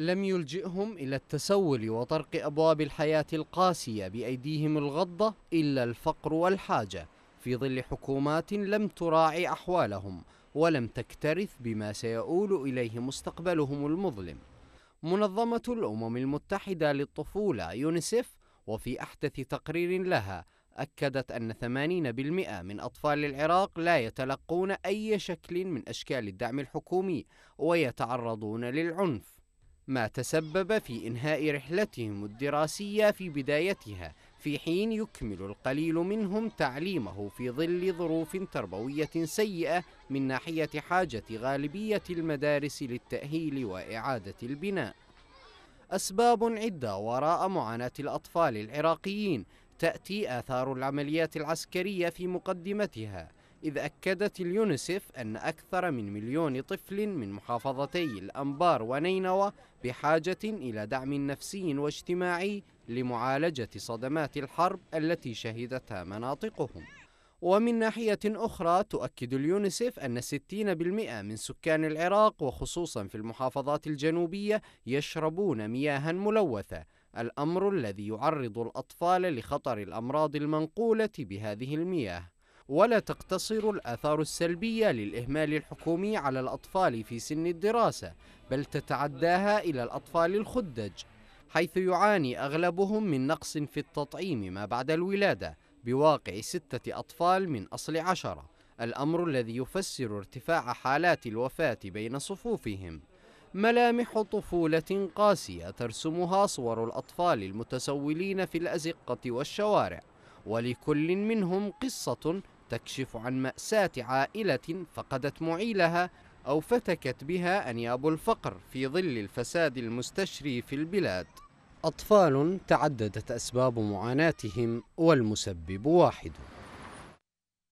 لم يلجئهم إلى التسول وطرق أبواب الحياة القاسية بأيديهم الغضة إلا الفقر والحاجة في ظل حكومات لم تراعي أحوالهم ولم تكترث بما سيؤول إليه مستقبلهم المظلم منظمة الأمم المتحدة للطفولة يونسيف وفي أحدث تقرير لها أكدت أن 80% من أطفال العراق لا يتلقون أي شكل من أشكال الدعم الحكومي ويتعرضون للعنف ما تسبب في إنهاء رحلتهم الدراسية في بدايتها في حين يكمل القليل منهم تعليمه في ظل ظروف تربوية سيئة من ناحية حاجة غالبية المدارس للتأهيل وإعادة البناء. أسباب عدة وراء معاناة الأطفال العراقيين تأتي آثار العمليات العسكرية في مقدمتها إذ أكدت اليونسف أن أكثر من مليون طفل من محافظتي الأنبار ونينوى بحاجة إلى دعم نفسي واجتماعي لمعالجة صدمات الحرب التي شهدتها مناطقهم ومن ناحية أخرى تؤكد اليونسف أن 60% من سكان العراق وخصوصا في المحافظات الجنوبية يشربون مياها ملوثة الأمر الذي يعرض الأطفال لخطر الأمراض المنقولة بهذه المياه ولا تقتصر الآثار السلبية للإهمال الحكومي على الأطفال في سن الدراسة بل تتعداها إلى الأطفال الخدج حيث يعاني أغلبهم من نقص في التطعيم ما بعد الولادة بواقع ستة أطفال من أصل عشرة الأمر الذي يفسر ارتفاع حالات الوفاة بين صفوفهم ملامح طفولة قاسية ترسمها صور الأطفال المتسولين في الأزقة والشوارع ولكل منهم قصة تكشف عن مأساة عائلة فقدت معيلها أو فتكت بها أنياب الفقر في ظل الفساد المستشري في البلاد أطفال تعددت أسباب معاناتهم والمسبب واحد